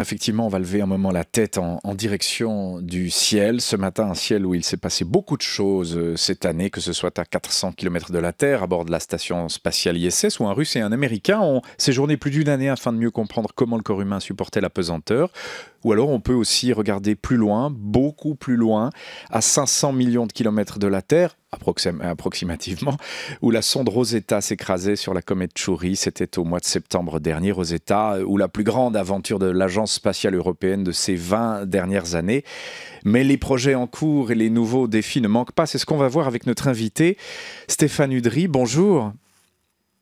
Effectivement, on va lever un moment la tête en, direction du ciel. Ce matin, un ciel où il s'est passé beaucoup de choses euh, cette année, que ce soit à 400 km de la Terre, à bord de la station spatiale ISS, où un Russe et un Américain ont séjourné plus d'une année afin de mieux comprendre comment le corps humain supportait la pesanteur. Ou alors on peut aussi regarder plus loin, beaucoup plus loin, à 500 millions de kilomètres de la Terre, approximativement, où la sonde Rosetta s'écrasait sur la comète Chury. C'était au mois de septembre dernier, Rosetta, où la plus grande aventure de l'Agence spatiale européenne de ces 20 dernières années. Mais les projets en cours et les nouveaux défis ne manquent pas. C'est ce qu'on va voir avec notre invité, Stéphane Udry. Bonjour.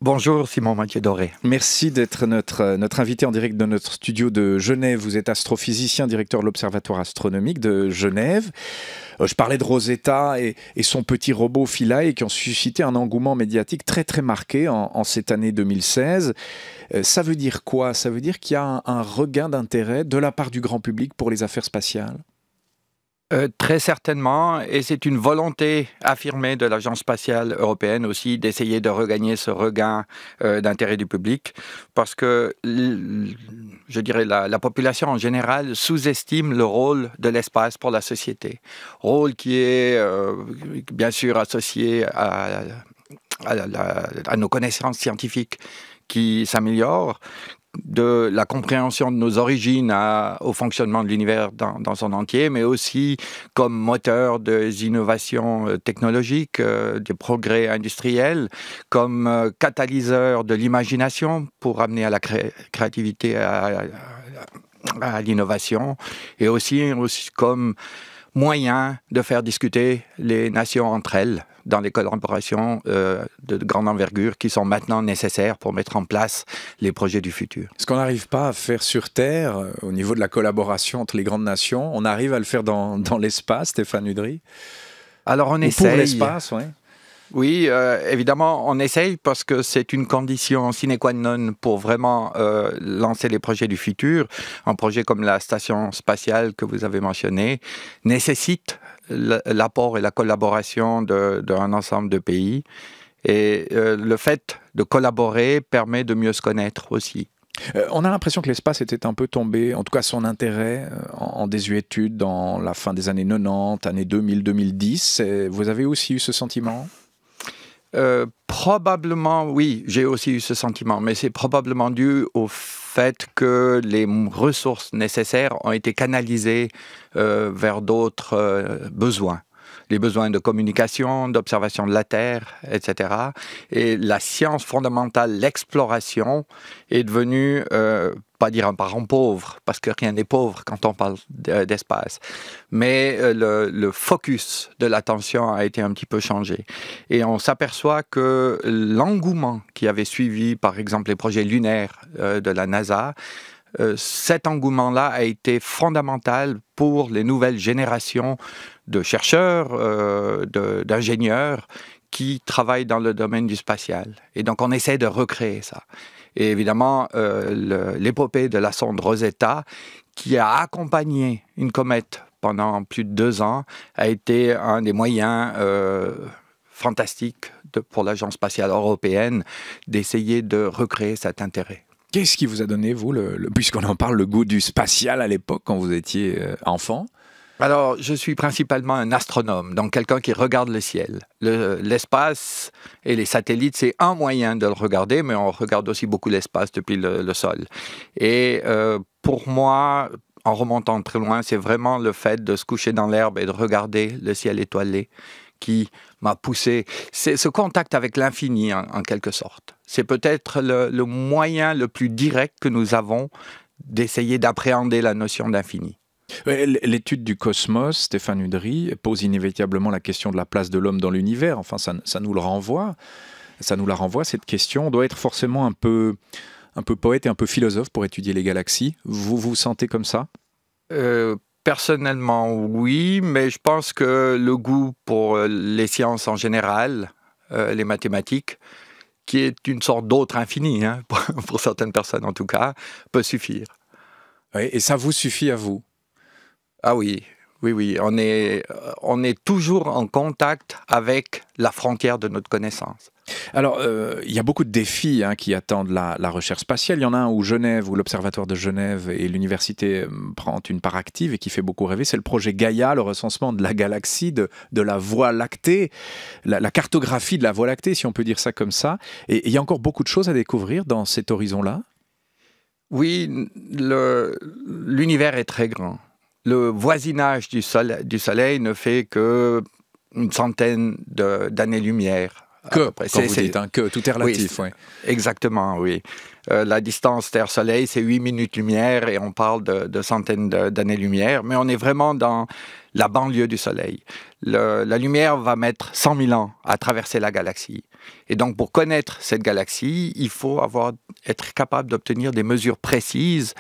Bonjour Simon Mathieu Doré. Merci d'être notre, euh, notre invité en direct de notre studio de Genève. Vous êtes astrophysicien, directeur de l'Observatoire astronomique de Genève. Euh, je parlais de Rosetta et, son petit robot Philae qui ont suscité un engouement médiatique très très marqué en, cette année 2016. Euh, ça veut dire quoi Ça veut dire qu'il y a un regain d'intérêt de la part du grand public pour les affaires spatiales euh, très certainement, et c'est une volonté affirmée de l'Agence spatiale européenne aussi d'essayer de regagner ce regain euh, d'intérêt du public, parce que je dirais la, population en général sous-estime le rôle de l'espace pour la société, rôle qui est euh, bien sûr associé à nos connaissances scientifiques qui s'améliorent, de la compréhension de nos origines au fonctionnement de l'univers dans, son entier, mais aussi comme moteur des innovations euh, technologiques, euh, des progrès industriels, comme euh, catalyseur de l'imagination pour amener à la créativité, à, l'innovation, et aussi comme moyen de faire discuter les nations entre elles dans les collaborations euh, de grande envergure qui sont maintenant nécessaires pour mettre en place les projets du futur. Ce qu'on n'arrive pas à faire sur Terre, euh, au niveau de la collaboration entre les grandes nations, on arrive à le faire dans, dans l'espace, Stéphane Udry Alors on essaye. Pour l'espace, oui. Oui, euh, évidemment, on essaye parce que c'est une condition sine qua non pour vraiment lancer les projets du futur. Un projet comme la station spatiale que vous avez mentionné nécessite l'apport et la collaboration d'un ensemble de pays. Et euh, le fait de collaborer permet de mieux se connaître aussi. Euh, on a l'impression que l'espace était un peu tombé, en tout cas son intérêt, euh, en, en, désuétude dans la fin des années 90, années 2000-2010. Vous avez aussi eu ce sentiment Probablement, oui, j'ai aussi eu ce sentiment, mais c'est probablement dû au fait que les ressources nécessaires ont été canalisées euh, vers d'autres euh, besoins les besoins de communication, d'observation de la Terre, etc. Et la science fondamentale, l'exploration, est devenue euh, pas dire un parent pauvre, parce que rien n'est pauvre quand on parle d'espace. Mais euh, le, le, focus de l'attention a été un petit peu changé. Et on s'aperçoit que l'engouement qui avait suivi, par exemple, les projets lunaires euh, de la NASA, euh, cet engouement-là a été fondamental pour les nouvelles générations de chercheurs, euh, d'ingénieurs qui travaillent dans le domaine du spatial. Et donc on essaie de recréer ça. Et évidemment, euh, l'épopée de la sonde Rosetta, qui a accompagné une comète pendant plus de deux ans, a été un des moyens fantastiques pour l'Agence spatiale européenne d'essayer de recréer cet intérêt. Qu'est-ce qui vous a donné, vous, le, puisqu'on en parle, le goût du spatial à l'époque, quand vous étiez euh, enfant alors, je suis principalement un astronome, donc quelqu'un qui regarde le ciel. L'espace et les satellites, c'est un moyen de le regarder, mais on regarde aussi beaucoup l'espace depuis le, sol. Et euh, pour moi, en remontant très loin, c'est vraiment le fait de se coucher dans l'herbe et de regarder le ciel étoilé qui m'a poussé. C'est ce contact avec l'infini, en quelque sorte c'est peut-être le, moyen le plus direct que nous avons d'essayer d'appréhender la notion d'infini. Euh, l'étude du cosmos, Stéphane Udry, pose inévitablement la question de la place de l'homme dans l'univers. Enfin, ça, nous le renvoie. Ça nous la renvoie, cette question. On doit être forcément un peu, un peu poète et un peu philosophe pour étudier les galaxies. Vous vous sentez comme ça euh, Personnellement, oui, mais je pense que le goût pour euh, les sciences en général, les mathématiques, qui est une sorte d'autre infini, hein, pour, certaines personnes en tout cas, peut suffire. et ça vous suffit à vous Ah oui, oui, oui, on est, euh, on est toujours en contact avec la frontière de notre connaissance. Alors, euh, il y a beaucoup de défis hein, qui attendent la, recherche spatiale. Il y en a un où Genève, où l'Observatoire de Genève et l'université euh, prennent une part active et qui fait beaucoup rêver, c'est le projet Gaia, le recensement de la galaxie, de, de la Voie lactée, la, la, cartographie de la Voie lactée, si on peut dire ça comme ça. Et il y a encore beaucoup de choses à découvrir dans cet horizon-là. Oui, l'univers est très grand le voisinage du soleil, du soleil ne fait que une centaine d'années-lumière. Que, quand vous dites, hein, que, tout est relatif. Exactement, oui. Euh, la distance Terre-Soleil, c'est 8 minutes-lumière et on parle de, centaines d'années-lumière, mais on est vraiment dans la banlieue du Soleil. la lumière va mettre 100 000 ans à traverser la galaxie. Et donc, pour connaître cette galaxie, il faut avoir, être capable d'obtenir des mesures précises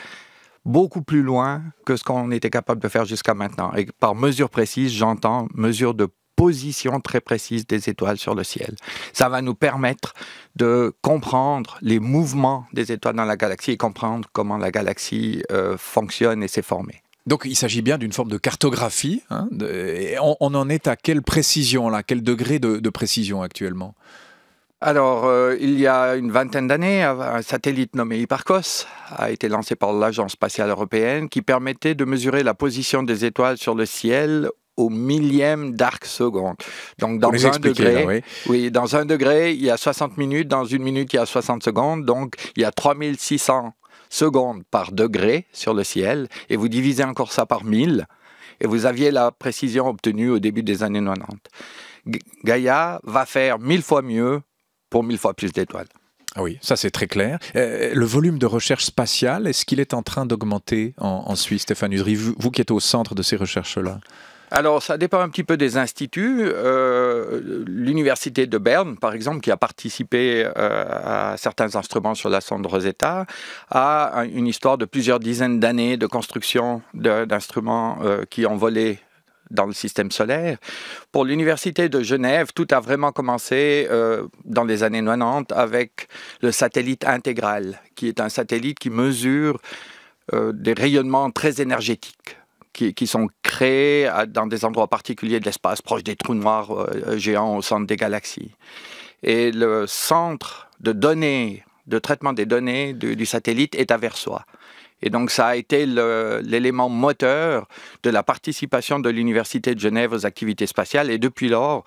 beaucoup plus loin que ce qu'on était capable de faire jusqu'à maintenant. Et par mesure précise, j'entends mesure de position très précise des étoiles sur le ciel. Ça va nous permettre de comprendre les mouvements des étoiles dans la galaxie et comprendre comment la galaxie euh, fonctionne et s'est formée. Donc il s'agit bien d'une forme de cartographie. Hein, on, en est à quelle précision, à quel degré de précision actuellement alors, euh, il y a une vingtaine d'années, un satellite nommé Hipparcos a été lancé par l'Agence spatiale européenne qui permettait de mesurer la position des étoiles sur le ciel au millième d'arc seconde. Donc dans un degré, oui. dans un degré, il y a 60 minutes, dans une minute, il y a 60 secondes, donc il y a 3600 secondes par degré sur le ciel, et vous divisez encore ça par 1000, et vous aviez la précision obtenue au début des années 90. Gaïa va faire mille fois mieux pour mille fois plus d'étoiles. Ah oui, ça c'est très clair. Euh, le volume de recherche spatiale, est-ce qu'il est en train d'augmenter en, Suisse, Stéphane Udry vous, qui êtes au centre de ces recherches-là alors, ça dépend un petit peu des instituts. Euh, l'université de Berne, par exemple, qui a participé euh, à certains instruments sur la sonde Rosetta, a une histoire de plusieurs dizaines d'années de construction d'instruments qui ont volé dans le système solaire. Pour l'Université de Genève, tout a vraiment commencé euh, dans les années 90 avec le satellite intégral, qui est un satellite qui mesure euh, des rayonnements très énergétiques qui, sont créés dans des endroits particuliers de l'espace, proche des trous noirs euh, géants au centre des galaxies. Et le centre de données, de traitement des données du, du satellite est à Versoix. Et donc ça a été l'élément moteur de la participation de l'Université de Genève aux activités spatiales. Et depuis lors,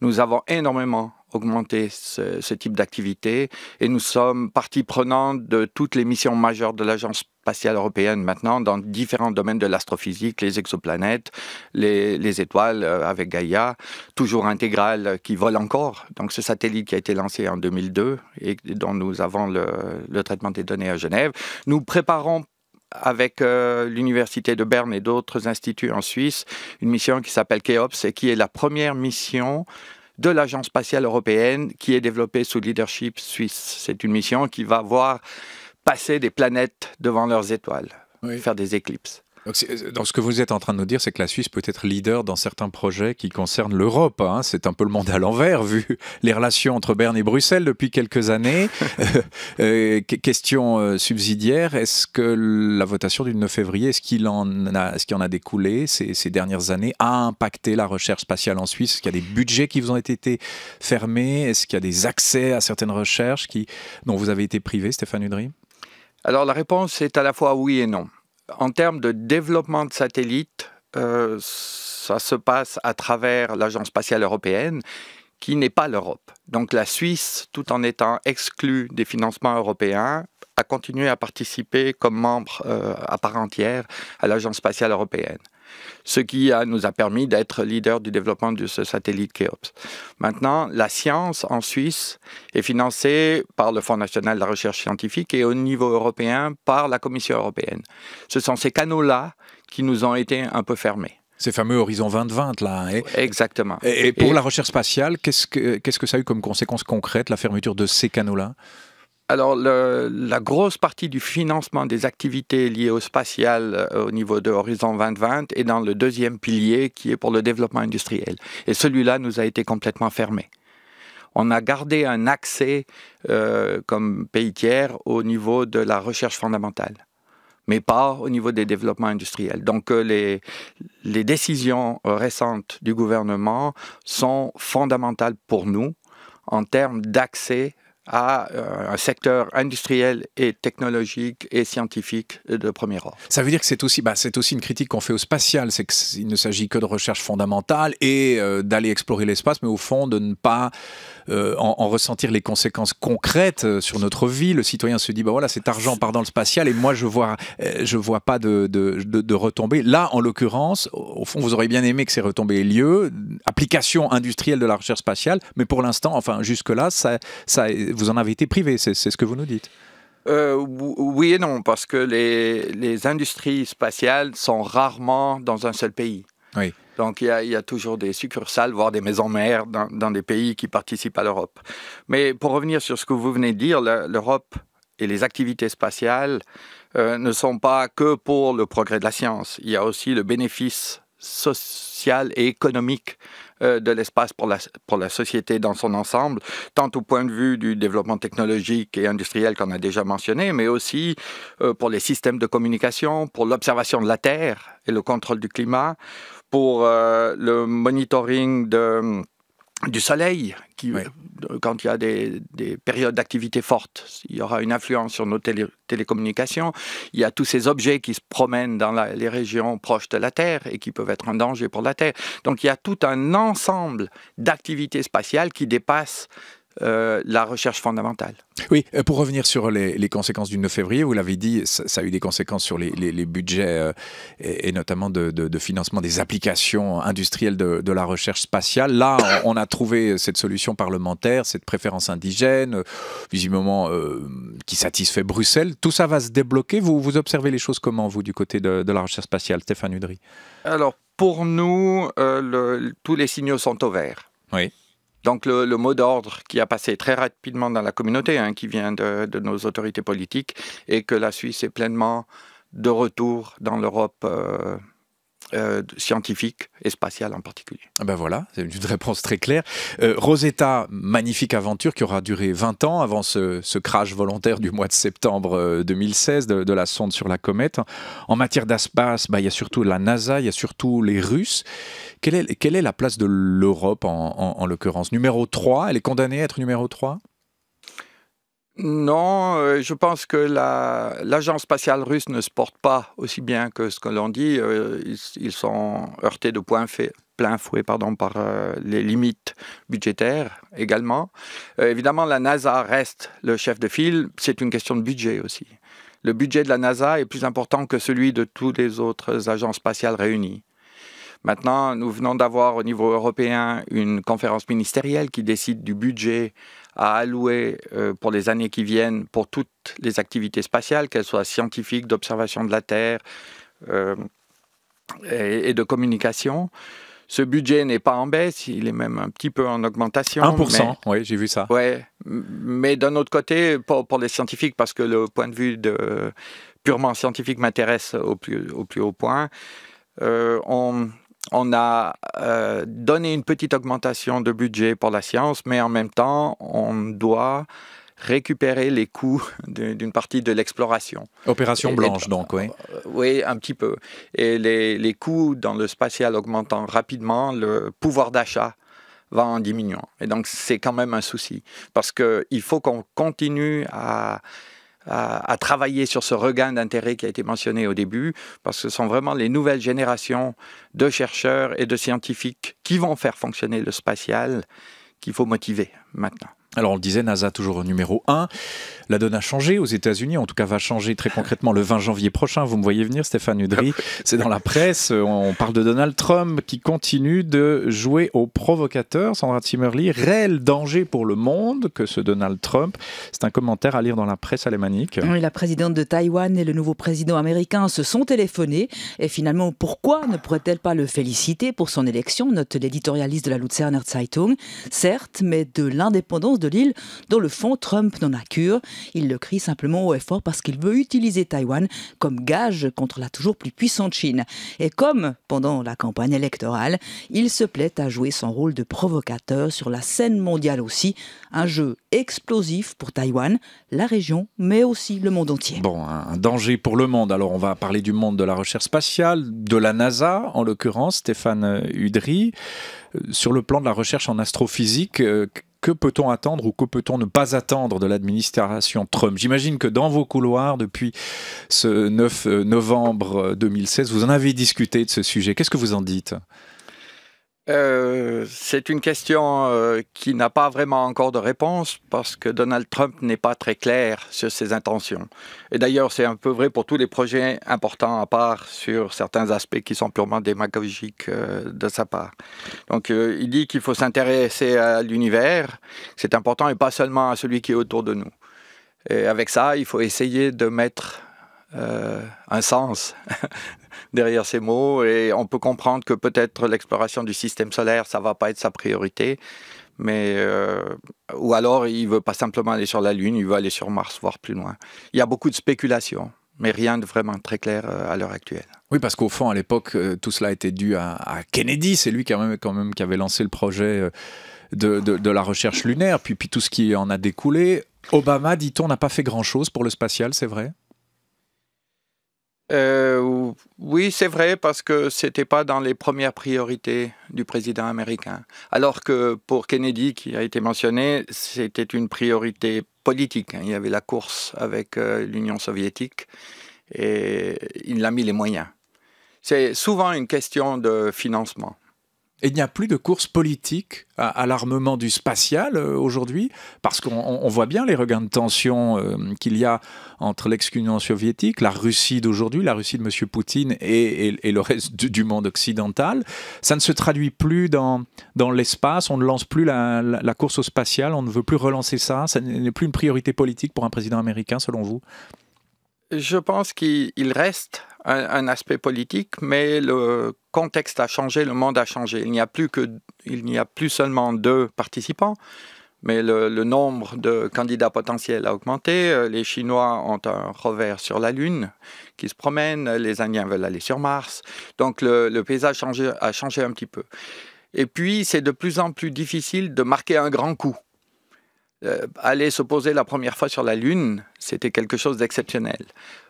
nous avons énormément augmenté ce, type d'activité et nous sommes partie prenante de toutes les missions majeures de l'Agence spatiale européenne maintenant dans différents domaines de l'astrophysique, les exoplanètes, les, étoiles euh, avec Gaïa, toujours intégrale euh, qui vole encore. Donc ce satellite qui a été lancé en 2002 et dont nous avons le, le traitement des données à Genève. Nous préparons avec euh, l'Université de Berne et d'autres instituts en Suisse, une mission qui s'appelle KEOPS et qui est la première mission de l'Agence spatiale européenne qui est développée sous leadership suisse. C'est une mission qui va voir passer des planètes devant leurs étoiles, faire des éclipses. Euh, donc, ce que vous êtes en train de nous dire, c'est que la Suisse peut être leader dans certains projets qui concernent l'Europe. Hein. C'est un peu le monde à l'envers, vu les relations entre Berne et Bruxelles depuis quelques années. Euh, euh, question subsidiaire, est-ce que la votation du 9 février, est-ce qu'il en, a, a découlé ces, dernières années, a impacté la recherche spatiale en Suisse Est-ce qu'il y a des budgets qui vous ont été fermés Est-ce qu'il y a des accès à certaines recherches qui, dont vous avez été privé, Stéphane Udry alors la réponse est à la fois oui et non en termes de développement de satellites, euh, ça se passe à travers l'Agence spatiale européenne qui n'est pas l'Europe. Donc la Suisse, tout en étant exclue des financements européens, a continué à participer comme membre euh, à part entière à l'Agence spatiale européenne. Ce qui nous a permis d'être leader du développement de ce satellite Keops. Maintenant, la science en Suisse est financée par le Fonds national de la recherche scientifique et au niveau européen par la Commission européenne. Ce sont ces canaux-là qui nous ont été un peu fermés ces fameux horizons 2020 là. Hein. Exactement. Et, pour la recherche spatiale, qu'est-ce que qu'est-ce que ça a eu comme conséquence concrète la fermeture de ces canaux-là alors, la grosse partie du financement des activités liées au spatial euh, au niveau de Horizon 2020 est dans le deuxième pilier qui est pour le développement industriel. Et celui-là nous a été complètement fermé. On a gardé un accès euh, comme pays tiers au niveau de la recherche fondamentale mais pas au niveau des développements industriels. Donc euh, les, les décisions euh, récentes du gouvernement sont fondamentales pour nous en termes d'accès à euh, un secteur industriel et technologique et scientifique de premier ordre. Ça veut dire que c'est aussi, bah, c'est aussi une critique qu'on fait au spatial, c'est qu'il ne s'agit que de recherche fondamentale et d'aller explorer l'espace, mais au fond de ne pas euh, en, ressentir les conséquences concrètes euh, sur notre vie. Le citoyen se dit, bah voilà, cet argent part dans le spatial et moi, je vois, euh, je vois pas de, de, retombées. Là, en l'occurrence, au fond, vous auriez bien aimé que ces retombées aient lieu. Application industrielle de la recherche spatiale, mais pour l'instant, enfin, jusque-là, ça, ça, vous en avez été privé, c'est ce que vous nous dites. oui et non, parce que les, les, industries spatiales sont rarement dans un seul pays. Oui. Donc il y, a, toujours des succursales, voire des maisons mères dans, des pays qui participent à l'Europe. Mais pour revenir sur ce que vous venez de dire, l'Europe et les activités spatiales euh, ne sont pas que pour le progrès de la science. Il y a aussi le bénéfice social et économique euh, de l'espace pour la, pour la société dans son ensemble, tant au point de vue du développement technologique et industriel qu'on a déjà mentionné, mais aussi euh, pour les systèmes de communication, pour l'observation de la Terre et le contrôle du climat, pour euh, le monitoring de, du soleil, qui, euh, quand il y a des, périodes d'activité forte, il y aura une influence sur nos télécommunications. Il y a tous ces objets qui se promènent dans les régions proches de la Terre et qui peuvent être un danger pour la Terre. Donc il y a tout un ensemble d'activités spatiales qui dépassent euh, la recherche fondamentale. Oui, euh, pour revenir sur les, conséquences du 9 février, vous l'avez dit, ça, a eu des conséquences sur les, budgets euh, et, notamment de, financement des applications industrielles de, la recherche spatiale. Là, on, a trouvé cette solution parlementaire, cette préférence indigène, visiblement qui satisfait Bruxelles. Tout ça va se débloquer. Vous, vous observez les choses comment, vous, du côté de, la recherche spatiale, Stéphane Udry Alors, pour nous, tous les signaux sont au vert. Oui. Donc le, mot d'ordre qui a passé très rapidement dans la communauté, hein, qui vient de, nos autorités politiques, est que la Suisse est pleinement de retour dans l'Europe. Euh, euh, scientifique et spatial en particulier. Ah ben voilà, c'est une réponse très claire. Euh, Rosetta, magnifique aventure qui aura duré 20 ans avant ce, crash volontaire du mois de septembre 2016 euh, de, la sonde sur la comète. En matière d'espace, bah, il y a surtout la NASA, il y a surtout les Russes. Quelle est, quelle est la place de l'Europe en, en, en l'occurrence Numéro 3, elle est condamnée à être numéro 3 non, euh, je pense que l'agence spatiale russe ne se porte pas aussi bien que ce que l'on dit. Euh, ils, sont heurtés de plein fouet pardon, par euh, les limites budgétaires également. évidemment, la NASA reste le chef de file. C'est une question de budget aussi. Le budget de la NASA est plus important que celui de tous les autres agences spatiales réunies. Maintenant, nous venons d'avoir au niveau européen une conférence ministérielle qui décide du budget à allouer euh, pour les années qui viennent pour toutes les activités spatiales, qu'elles soient scientifiques, d'observation de la Terre euh, et, de communication. Ce budget n'est pas en baisse, il est même un petit peu en augmentation. 1%, oui, j'ai vu ça. Ouais, mais d'un autre côté, pour, pour, les scientifiques, parce que le point de vue de, purement scientifique m'intéresse au plus, au plus haut point, euh, on, on a euh, donné une petite augmentation de budget pour la science, mais en même temps, on doit récupérer les coûts d'une partie de l'exploration. Opération blanche, donc, oui. Euh, oui, un petit peu. Et les, les coûts dans le spatial augmentant rapidement, le pouvoir d'achat va en diminuant. Et donc, c'est quand même un souci, parce qu'il faut qu'on continue à à, travailler sur ce regain d'intérêt qui a été mentionné au début, parce que ce sont vraiment les nouvelles générations de chercheurs et de scientifiques qui vont faire fonctionner le spatial qu'il faut motiver maintenant. Alors on le disait, NASA toujours numéro 1. La donne a changé aux États-Unis, en tout cas va changer très concrètement le 20 janvier prochain. Vous me voyez venir, Stéphane Udry. Ah C'est dans la presse. On parle de Donald Trump qui continue de jouer au provocateur. Sandra Timmerly, réel danger pour le monde que ce Donald Trump. C'est un commentaire à lire dans la presse alémanique. Oui, la présidente de Taïwan et le nouveau président américain se sont téléphonés. Et finalement, pourquoi ne pourrait-elle pas le féliciter pour son élection Note l'éditorialiste de la Luzerner Zeitung. Certes, mais de l'indépendance de l'île. Dans le fond, Trump n'en a cure. Il le crie simplement au et fort parce qu'il veut utiliser Taïwan comme gage contre la toujours plus puissante Chine. Et comme pendant la campagne électorale, il se plaît à jouer son rôle de provocateur sur la scène mondiale aussi. Un jeu explosif pour Taïwan, la région, mais aussi le monde entier. Bon, un danger pour le monde. Alors on va parler du monde de la recherche spatiale, de la NASA en l'occurrence, Stéphane euh, Udry. Euh, sur le plan de la recherche en astrophysique, euh, que peut-on attendre ou que peut-on ne pas attendre de l'administration Trump J'imagine que dans vos couloirs, depuis ce 9 euh, novembre 2016, euh, vous en avez discuté de ce sujet. Qu'est-ce que vous en dites euh, c'est une question euh, qui n'a pas vraiment encore de réponse parce que Donald Trump n'est pas très clair sur ses intentions. Et d'ailleurs, c'est un peu vrai pour tous les projets importants à part sur certains aspects qui sont purement démagogiques euh, de sa part. Donc, il dit qu'il faut s'intéresser à l'univers, c'est important, et pas seulement à celui qui est autour de nous. Et avec ça, il faut essayer de mettre euh, un sens derrière ces mots et on peut comprendre que peut-être l'exploration du système solaire, ça va pas être sa priorité, mais euh, ou alors il veut pas simplement aller sur la Lune, il veut aller sur Mars, voire plus loin. Il y a beaucoup de spéculations mais rien de vraiment très clair euh, à l'heure actuelle. Oui, parce qu'au fond, à l'époque, tout cela était dû à, Kennedy. C'est lui quand même, quand même qui avait lancé le projet de, la recherche lunaire, puis, puis tout ce qui en a découlé. Obama, dit-on, n'a pas fait grand-chose pour le spatial, c'est vrai euh, oui, c'est vrai, parce que ce n'était pas dans les premières priorités du président américain. Alors que pour Kennedy, qui a été mentionné, c'était une priorité politique. Hein. Il y avait la course avec euh, l'Union soviétique et il a mis les moyens. C'est souvent une question de financement. Et il n'y a plus de course politique à, l'armement du spatial euh, aujourd'hui, parce qu'on voit bien les regains de tension euh, qu'il y a entre l'ex-Union soviétique, la Russie d'aujourd'hui, la Russie de M. Poutine et, le reste du, monde occidental. Ça ne se traduit plus dans, l'espace, on ne lance plus la course au spatial, on ne veut plus relancer ça, ça n'est plus une priorité politique pour un président américain, selon vous je pense qu'il reste un, aspect politique, mais le contexte a changé, le monde a changé. Il n'y a plus que, il n'y a plus seulement deux participants, mais le, nombre de candidats potentiels a augmenté. Euh, les Chinois ont un revers sur la Lune qui se promène. Les Indiens veulent aller sur Mars. Donc le, paysage a changé un petit peu. Et puis, c'est de plus en plus difficile de marquer un grand coup. Euh, aller se poser la première fois sur la Lune, c'était quelque chose d'exceptionnel.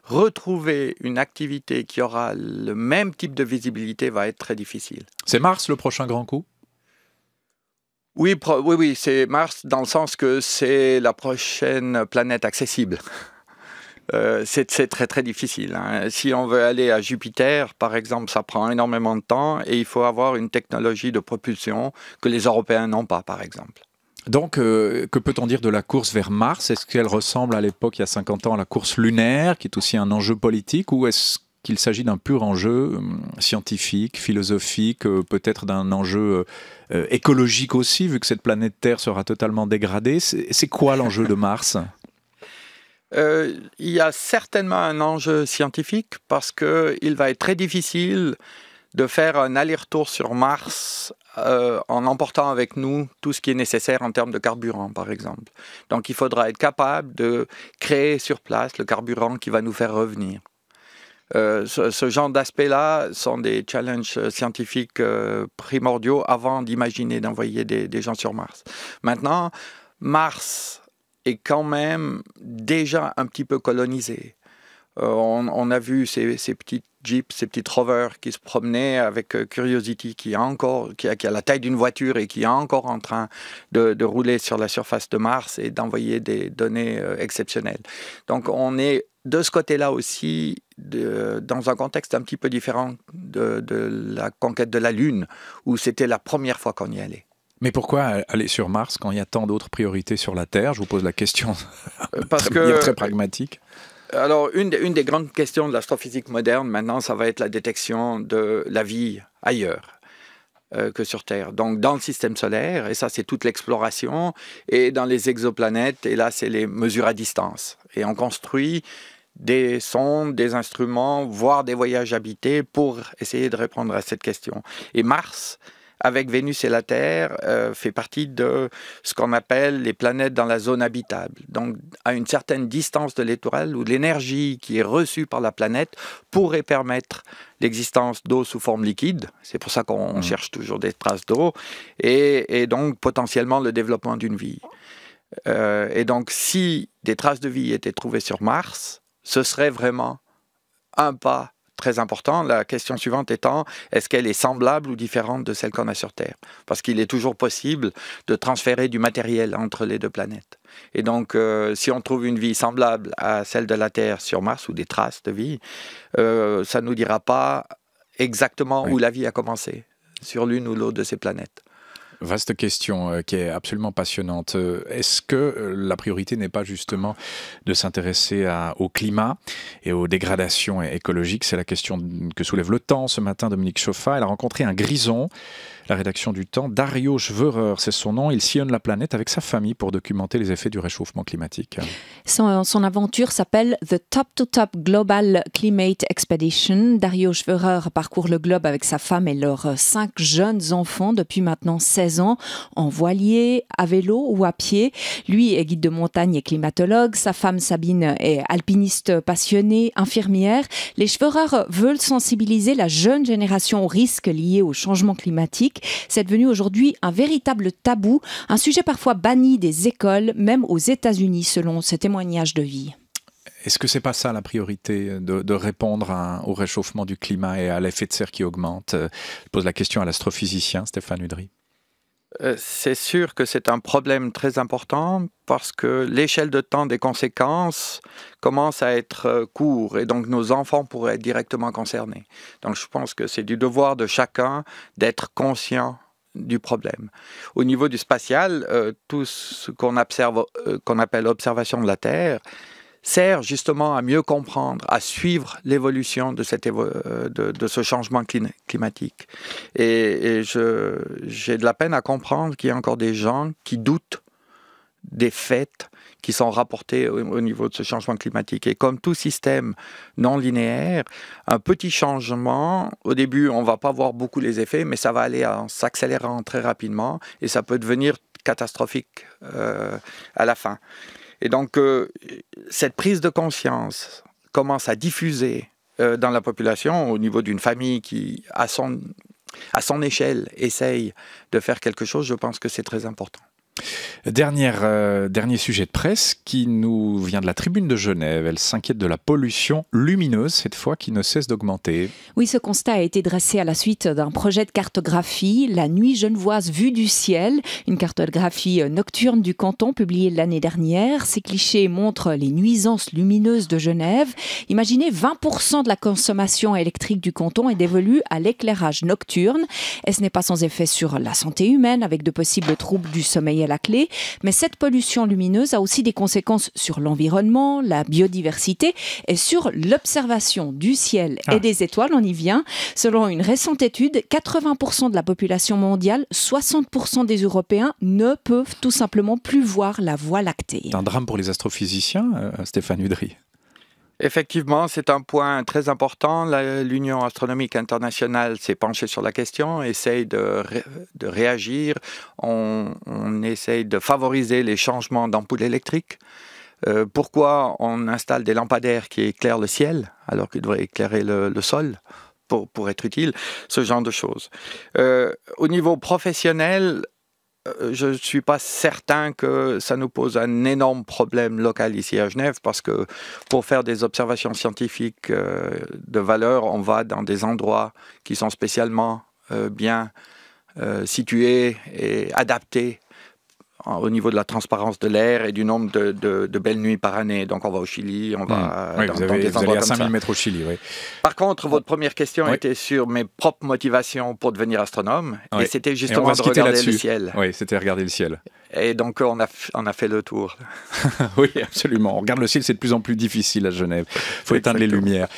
Retrouver une activité qui aura le même type de visibilité va être très difficile. C'est Mars le prochain grand coup oui, oui, oui, c'est Mars dans le sens que c'est la prochaine planète accessible. Euh, c'est très très difficile. Hein. Si on veut aller à Jupiter, par exemple, ça prend énormément de temps et il faut avoir une technologie de propulsion que les Européens n'ont pas, par exemple. Donc, euh, que peut-on dire de la course vers Mars Est-ce qu'elle ressemble à l'époque, il y a 50 ans, à la course lunaire, qui est aussi un enjeu politique, ou est-ce qu'il s'agit d'un pur enjeu hum, scientifique, philosophique, euh, peut-être d'un enjeu euh, écologique aussi, vu que cette planète Terre sera totalement dégradée C'est quoi l'enjeu de Mars il y a certainement un enjeu scientifique parce qu'il va être très difficile de faire un aller-retour sur Mars euh, en emportant avec nous tout ce qui est nécessaire en termes de carburant, par exemple. Donc il faudra être capable de créer sur place le carburant qui va nous faire revenir. Euh, ce, genre d'aspects-là sont des challenges scientifiques euh, primordiaux avant d'imaginer d'envoyer des, gens sur Mars. Maintenant, Mars est quand même déjà un petit peu colonisé. on, a vu ces, petites Jeep, ces petites rovers qui se promenaient avec euh, Curiosity, qui a encore, qui a, la taille d'une voiture et qui est encore en train de, rouler sur la surface de Mars et d'envoyer des données euh, exceptionnelles. Donc on est de ce côté-là aussi, dans un contexte un petit peu différent de, la conquête de la Lune, où c'était la première fois qu'on y allait. Mais pourquoi aller sur Mars quand il y a tant d'autres priorités sur la Terre Je vous pose la question euh, Parce que, très pragmatique. Alors, une, des grandes questions de l'astrophysique moderne, maintenant, ça va être la détection de la vie ailleurs euh, que sur Terre. Donc, dans le système solaire, et ça, c'est toute l'exploration, et dans les exoplanètes, et là, c'est les mesures à distance. Et on construit des sondes, des instruments, voire des voyages habités pour essayer de répondre à cette question. Et Mars, avec Vénus et la Terre, euh, fait partie de ce qu'on appelle les planètes dans la zone habitable. Donc, à une certaine distance de l'étoile, où l'énergie qui est reçue par la planète pourrait permettre l'existence d'eau sous forme liquide. C'est pour ça qu'on mmh. cherche toujours des traces d'eau. Et, donc, potentiellement, le développement d'une vie. Euh, et donc, si des traces de vie étaient trouvées sur Mars, ce serait vraiment un pas très important. La question suivante étant, est-ce qu'elle est semblable ou différente de celle qu'on a sur Terre Parce qu'il est toujours possible de transférer du matériel entre les deux planètes. Et donc, euh, si on trouve une vie semblable à celle de la Terre sur Mars ou des traces de vie, euh, ça ne nous dira pas exactement où la vie a commencé sur l'une ou l'autre de ces planètes. Vaste question euh, qui est absolument passionnante. Euh, est-ce que euh, la priorité n'est pas justement de s'intéresser au climat et aux dégradations écologiques C'est la question que soulève le temps ce matin, Dominique Chauffat. Elle a rencontré un grison la rédaction du Temps, Dario Schwörer, c'est son nom, il sillonne la planète avec sa famille pour documenter les effets du réchauffement climatique. Son, aventure s'appelle The Top to Top Global Climate Expedition. Dario Schwörer parcourt le globe avec sa femme et leurs cinq jeunes enfants depuis maintenant 16 ans, en voilier, à vélo ou à pied. Lui est guide de montagne et climatologue. Sa femme Sabine est alpiniste passionnée, infirmière. Les Schwörer veulent sensibiliser la jeune génération aux risques liés au changement climatique c'est devenu aujourd'hui un véritable tabou, un sujet parfois banni des écoles, même aux États-Unis, selon ces témoignages de vie. Est-ce que ce n'est pas ça la priorité de, répondre au réchauffement du climat et à l'effet de serre qui augmente Je pose la question à l'astrophysicien Stéphane Udry. Euh, c'est sûr que c'est un problème très important parce que l'échelle de temps des conséquences commence à être euh, courte et donc nos enfants pourraient être directement concernés. Donc je pense que c'est du devoir de chacun d'être conscient du problème. Au niveau du spatial, euh, tout ce qu'on appelle observation de la Terre, sert justement à mieux comprendre, à suivre l'évolution de, cette euh, de, ce changement climatique. Et, j'ai de la peine à comprendre qu'il y a encore des gens qui doutent des faits qui sont rapportés au, niveau de ce changement climatique. Et comme tout système non linéaire, un petit changement, au début, on ne va pas voir beaucoup les effets, mais ça va aller en s'accélérant très rapidement et ça peut devenir catastrophique euh, à la fin. Et donc, euh, cette prise de conscience commence à diffuser euh, dans la population au niveau d'une famille qui, à son, à son échelle, essaye de faire quelque chose. Je pense que c'est très important. Dernière, euh, dernier sujet de presse qui nous vient de la tribune de Genève. Elle s'inquiète de la pollution lumineuse, cette fois, qui ne cesse d'augmenter. Oui, ce constat a été dressé à la suite d'un projet de cartographie, La Nuit Genevoise vue du ciel, une cartographie nocturne du canton publiée l'année dernière. Ces clichés montrent les nuisances lumineuses de Genève. Imaginez, 20% de la consommation électrique du canton est dévolue à l'éclairage nocturne. Et ce n'est pas sans effet sur la santé humaine, avec de possibles troubles du sommeil la clé, mais cette pollution lumineuse a aussi des conséquences sur l'environnement, la biodiversité et sur l'observation du ciel et ah. des étoiles. On y vient. Selon une récente étude, 80% de la population mondiale, 60% des Européens ne peuvent tout simplement plus voir la Voie lactée. C'est un drame pour les astrophysiciens, euh, Stéphane Udry. Effectivement, c'est un point très important. L'Union astronomique internationale s'est penchée sur la question, essaye de, réagir. On, essaye de favoriser les changements d'ampoules électriques. Euh, pourquoi on installe des lampadaires qui éclairent le ciel alors qu'ils devraient éclairer le, sol pour, être utile, ce genre de choses. Euh, au niveau professionnel, euh, je ne suis pas certain que ça nous pose un énorme problème local ici à Genève, parce que pour faire des observations scientifiques euh, de valeur, on va dans des endroits qui sont spécialement euh, bien situés et adaptés au niveau de la transparence de l'air et du nombre de, belles nuits par année. Donc on va au Chili, on va dans, à 5000 mètres au Chili. Oui. Par contre, votre première question était sur mes propres motivations pour devenir astronome, et c'était justement de regarder le ciel. Oui, c'était regarder le ciel. Et donc on a, on a fait le tour. oui, absolument. On regarde le ciel, c'est de plus en plus difficile à Genève. Il faut éteindre les lumières.